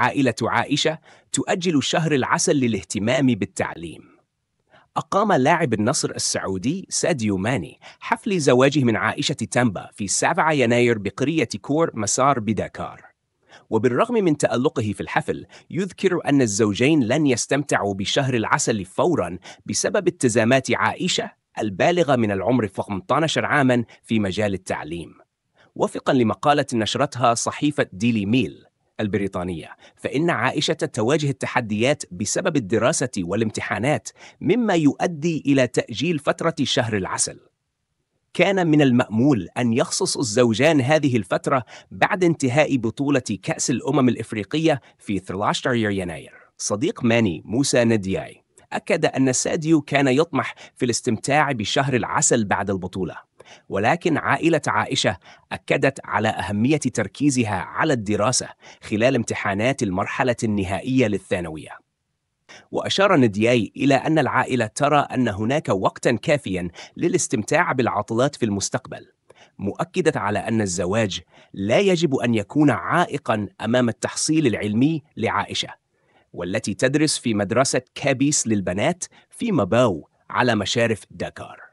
عائلة عائشة تؤجل شهر العسل للاهتمام بالتعليم. أقام لاعب النصر السعودي ساديو ماني حفل زواجه من عائشة تامبا في 7 يناير بقرية كور مسار بداكار. وبالرغم من تألقه في الحفل، يذكر أن الزوجين لن يستمتعوا بشهر العسل فورا بسبب التزامات عائشة البالغة من العمر 18 عاما في مجال التعليم. وفقا لمقالة نشرتها صحيفة ديلي ميل، البريطانية فإن عائشة تواجه التحديات بسبب الدراسة والامتحانات مما يؤدي إلى تأجيل فترة شهر العسل كان من المأمول أن يخصص الزوجان هذه الفترة بعد انتهاء بطولة كأس الأمم الإفريقية في 13 يناير صديق ماني موسى ندياي أكد أن ساديو كان يطمح في الاستمتاع بشهر العسل بعد البطولة ولكن عائلة عائشة أكدت على أهمية تركيزها على الدراسة خلال امتحانات المرحلة النهائية للثانوية. وأشار ندياي إلى أن العائلة ترى أن هناك وقتًا كافيًا للاستمتاع بالعطلات في المستقبل، مؤكدة على أن الزواج لا يجب أن يكون عائقًا أمام التحصيل العلمي لعائشة، والتي تدرس في مدرسة كابيس للبنات في مباو على مشارف داكار.